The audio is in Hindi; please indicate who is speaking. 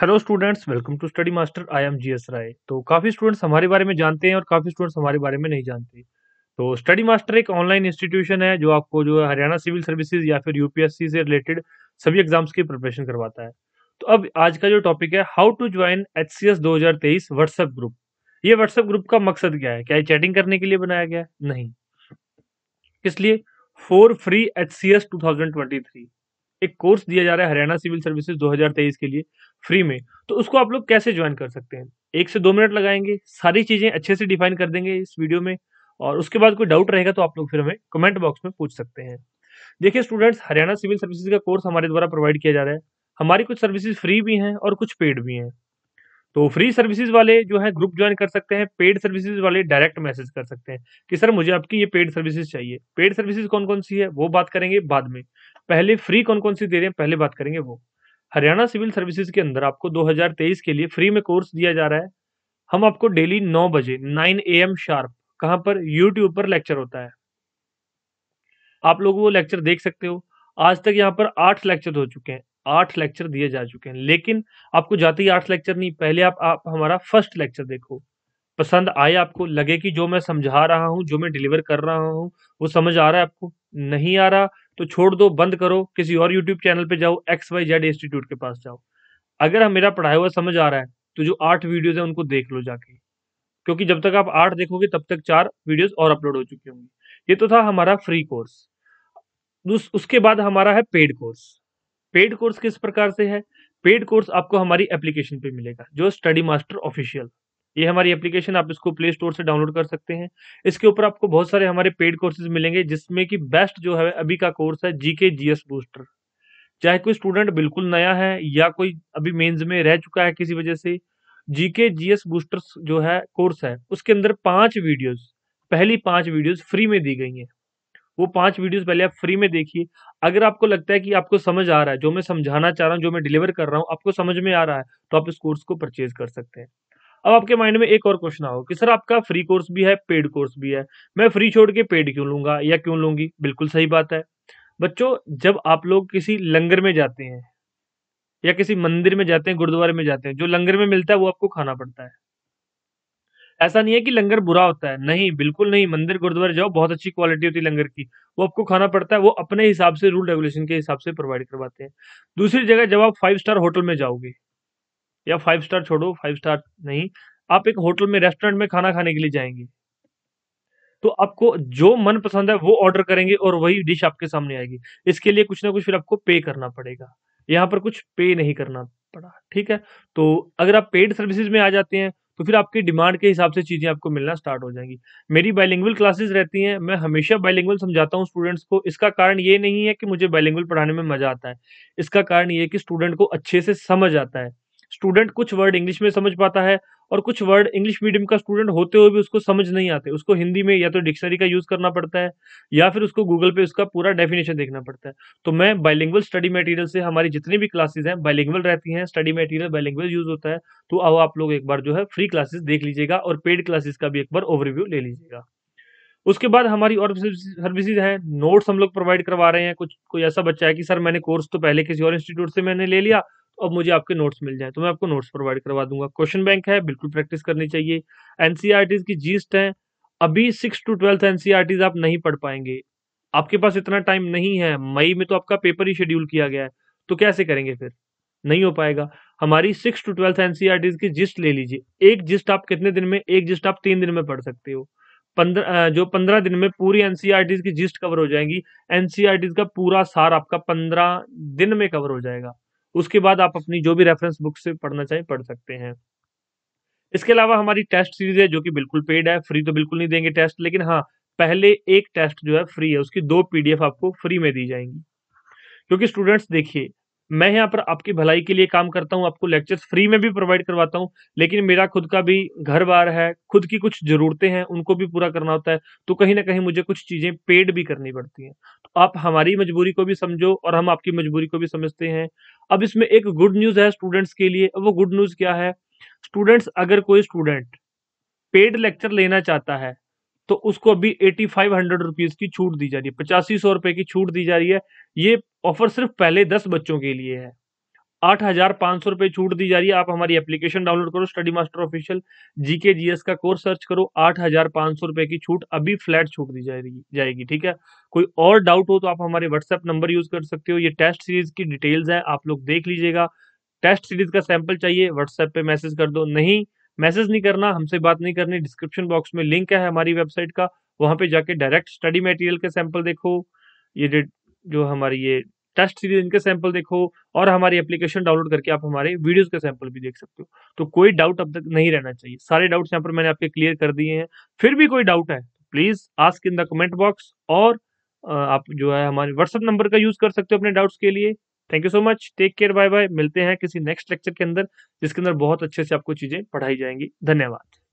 Speaker 1: hello students welcome to Study Master I am G S Rai तो काफ़ी स्टूडेंट्स हमारे बारे में जानते हैं और काफ़ी स्टूडेंट्स हमारे बारे में नहीं जानते तो स्टडी मास्टर एक ऑनलाइन इंस्टीट्यूशन है जो आपको जो है हरियाणा सिविल सर्विसेज या फिर यूपीएससी से रिलेटेड सभी एग्जाम्स की प्रिपरेशन करवाता है तो अब आज का जो टॉपिक है how to join H C S दो हज़ार तेईस व्हाट्सएप ग्रुप ये व्हाट्सएप ग्रुप का मकसद क्या है क्या ये चैटिंग करने के लिए बनाया गया नहीं इसलिए for free H C S two thousand twenty three एक कोर्स दिया जा रहा है हरियाणा सिविल सर्विसेज 2023 के लिए फ्री में तो उसको आप लोग कैसे ज्वाइन कर सकते हैं एक से दो मिनट लगाएंगे सारी चीज़ें अच्छे से डिफाइन कर देंगे इस वीडियो में और उसके बाद कोई डाउट रहेगा तो आप लोग फिर हमें कमेंट बॉक्स में पूछ सकते हैं देखिए स्टूडेंट्स हरियाणा सिविल सर्विसेज का कोर्स हमारे द्वारा प्रोवाइड किया जा रहा है हमारी कुछ सर्विसेज फ्री भी हैं और कुछ पेड भी हैं तो फ्री सर्विसेज वाले जो है ग्रुप ज्वाइन कर सकते हैं पेड सर्विसेज वाले डायरेक्ट मैसेज कर सकते हैं कि सर मुझे आपकी ये पेड सर्विसेज चाहिए पेड सर्विसेज कौन कौन सी है वो बात करेंगे बाद में पहले फ्री कौन कौन सी दे रहे हैं पहले बात करेंगे वो हरियाणा सिविल सर्विसेज के अंदर आपको 2023 के लिए फ्री में कोर्स दिया जा रहा है हम आपको डेली 9 बजे 9 एम शार्प कहाँ पर यूट्यूब पर लेक्चर होता है आप लोग वो लेक्चर देख सकते हो आज तक यहाँ पर आठ लेक्चर हो चुके हैं आठ लेक्चर दिए जा चुके हैं लेकिन आपको जाते ही आठ लेक्चर नहीं पहले आप, आप हमारा फर्स्ट लेक्चर देखो पसंद आए आपको लगे कि जो मैं समझा रहा हूँ जो मैं डिलीवर कर रहा हूँ वो समझ आ रहा है आपको नहीं आ रहा तो छोड़ दो बंद करो किसी और यूट्यूब चैनल पे जाओ एक्स वाई जेड इंस्टीट्यूट के पास जाओ अगर हम मेरा पढ़ाया हुआ समझ आ रहा है तो जो आठ वीडियोज है उनको देख लो जाके क्योंकि जब तक आप आठ देखोगे तब तक चार वीडियोज और अपलोड हो चुकी होंगी ये तो था हमारा फ्री कोर्स उसके बाद हमारा है पेड कोर्स पेड कोर्स किस प्रकार से है पेड कोर्स आपको हमारी एप्लीकेशन पे मिलेगा जो स्टडी मास्टर ऑफिशियल ये हमारी एप्लीकेशन आप इसको प्ले स्टोर से डाउनलोड कर सकते हैं इसके ऊपर आपको बहुत सारे हमारे पेड कोर्सेज मिलेंगे जिसमें कि बेस्ट जो है अभी का कोर्स है जीके जीएस बूस्टर चाहे कोई स्टूडेंट बिल्कुल नया है या कोई अभी मेंस में रह चुका है किसी वजह से जीके जीएस बूस्टर जो है कोर्स है उसके अंदर पांच वीडियोस पहली पांच वीडियोस फ्री में दी गई हैं वो पांच वीडियोस पहले आप फ्री में देखिए अगर आपको लगता है कि आपको समझ आ रहा है जो मैं समझाना चाह रहा हूँ जो मैं डिलीवर कर रहा हूँ आपको समझ में आ रहा है तो आप इस कोर्स को परचेज कर सकते हैं अब आपके माइंड में एक और क्वेश्चन आओ कि सर आपका फ्री कोर्स भी है पेड कोर्स भी है मैं फ्री छोड़ के पेड क्यों लूंगा या क्यों लूंगी बिल्कुल सही बात है बच्चों जब आप लोग किसी लंगर में जाते हैं या किसी मंदिर में जाते हैं गुरुद्वारे में जाते हैं जो लंगर में मिलता है वो आपको खाना पड़ता है ऐसा नहीं है कि लंगर बुरा होता है नहीं बिल्कुल नहीं मंदिर गुरुद्वारे जाओ बहुत अच्छी क्वालिटी होती है लंगर की वो आपको खाना पड़ता है वो अपने हिसाब से रूल रेगुलेशन के हिसाब से प्रोवाइड करवाते हैं दूसरी जगह जब आप फाइव स्टार होटल में जाओगे या फाइव स्टार छोड़ो फाइव स्टार नहीं आप एक होटल में रेस्टोरेंट में खाना खाने के लिए जाएंगे तो आपको जो मन पसंद है वो ऑर्डर करेंगे और वही डिश आपके सामने आएगी इसके लिए कुछ ना कुछ फिर आपको पे करना पड़ेगा यहाँ पर कुछ पे नहीं करना पड़ा ठीक है तो अगर आप पेड सर्विसेज में आ जाते हैं तो फिर आपकी डिमांड के हिसाब से चीज़ें आपको मिलना स्टार्ट हो जाएंगी मेरी बाइलिंगुअल क्लासेस रहती हैं मैं हमेशा बाइलिंगुअल समझाता हूँ स्टूडेंट्स को इसका कारण ये नहीं है कि मुझे बाइलिंगुअल पढ़ाने में मज़ा आता है इसका कारण ये कि स्टूडेंट को अच्छे से समझ आता है स्टूडेंट कुछ वर्ड इंग्लिश में समझ पाता है और कुछ वर्ड इंग्लिश मीडियम का स्टूडेंट होते हुए भी उसको समझ नहीं आते उसको हिंदी में या तो डिक्शनरी का यूज़ करना पड़ता है या फिर उसको गूगल पे उसका पूरा डेफिनेशन देखना पड़ता है तो मैं बाइलिंगुअल स्टडी मटेरियल से हमारी जितनी भी क्लासेज हैं बाइलिंगुअल रहती हैं स्टडी मटेरियल बाइलिंगुअल यूज़ होता है तो आओ आप लोग एक बार जो है फ्री क्लासेस देख लीजिएगा और पेड क्लासेस का भी एक बार ओवरव्यू ले लीजिएगा उसके बाद हमारी और सर्विसेज हैं नोट्स हम लोग प्रोवाइड करवा रहे हैं कुछ कोई ऐसा बच्चा है कि सर मैंने कोर्स तो पहले किसी और इंस्टीट्यूट से मैंने ले लिया अब मुझे आपके नोट्स मिल जाए तो मैं आपको नोट्स प्रोवाइड करवा दूंगा क्वेश्चन बैंक है बिल्कुल प्रैक्टिस करनी चाहिए एनसीआर e की जीस्ट है अभी सिक्स टू ट्वेल्थ एनसीआर आप नहीं पढ़ पाएंगे आपके पास इतना टाइम नहीं है मई में तो आपका पेपर ही शेड्यूल किया गया है तो कैसे करेंगे फिर नहीं हो पाएगा हमारी सिक्स टू ट्वेल्थ एनसीआर की जिस्ट ले लीजिए एक जिस्ट आप कितने दिन में एक जिस्ट आप तीन दिन में पढ़ सकते हो पंद्रह जो पंद्रह दिन में पूरी एनसीआर e की जिस्ट कवर हो जाएंगी एनसीआर e का पूरा सार आपका पंद्रह दिन में कवर हो जाएगा उसके बाद आप अपनी जो भी रेफरेंस बुक से पढ़ना चाहें पढ़ सकते हैं इसके अलावा हमारी टेस्ट सीरीज है जो कि बिल्कुल पेड है फ्री तो बिल्कुल नहीं देंगे टेस्ट लेकिन हाँ पहले एक टेस्ट जो है फ्री है उसकी दो पीडीएफ आपको फ्री में दी जाएंगी क्योंकि स्टूडेंट्स देखिए मैं यहाँ पर आपकी भलाई के लिए काम करता हूँ आपको लेक्चर्स फ्री में भी प्रोवाइड करवाता हूँ लेकिन मेरा खुद का भी घर बार है खुद की कुछ ज़रूरतें हैं उनको भी पूरा करना होता है तो कहीं ना कहीं मुझे कुछ चीज़ें पेड भी करनी पड़ती हैं तो आप हमारी मजबूरी को भी समझो और हम आपकी मजबूरी को भी समझते हैं अब इसमें एक गुड न्यूज है स्टूडेंट्स के लिए वो गुड न्यूज क्या है स्टूडेंट्स अगर कोई स्टूडेंट पेड लेक्चर लेना चाहता है तो उसको अभी एटी फाइव हंड्रेड रुपीज की छूट दी जा रही है पचासी सौ रुपए की छूट दी जा रही है ये ऑफर सिर्फ पहले दस बच्चों के लिए है आठ हजार पांच सौ रुपए छूट दी जा रही है आप हमारी एप्लीकेशन डाउनलोड करो study master official GK GS का कोर्स सर्च करो आठ हजार पांच सौ रुपए की छूट अभी फ्लैट छूट दी जाएगी जाएगी ठीक है कोई और डाउट हो तो आप हमारे व्हाट्सएप नंबर यूज कर सकते हो ये टेस्ट सीरीज की डिटेल्स है आप लोग देख लीजिएगा टेस्ट सीरीज का सैंपल चाहिए व्हाट्सएप पे मैसेज कर दो नहीं मैसेज नहीं करना हमसे बात नहीं करनी डिस्क्रिप्शन बॉक्स में लिंक है हमारी वेबसाइट का वहां पे जाके डायरेक्ट स्टडी मटेरियल के सैंपल देखो ये जो हमारी ये टेस्ट सीरीज इनके सैंपल देखो और हमारी एप्लीकेशन डाउनलोड करके आप हमारे वीडियोस के सैंपल भी देख सकते हो तो कोई डाउट अब तक नहीं रहना चाहिए सारे डाउट्स यहाँ पर मैंने आपके क्लियर कर दिए हैं फिर भी कोई डाउट है please ask in the comment box और आप जो है हमारे व्हाट्सअप नंबर का यूज कर सकते हो अपने डाउट्स के लिए thank you so much take care bye bye मिलते हैं किसी नेक्स्ट लेक्चर के अंदर जिसके अंदर बहुत अच्छे से आपको चीजें पढ़ाई जाएंगी धन्यवाद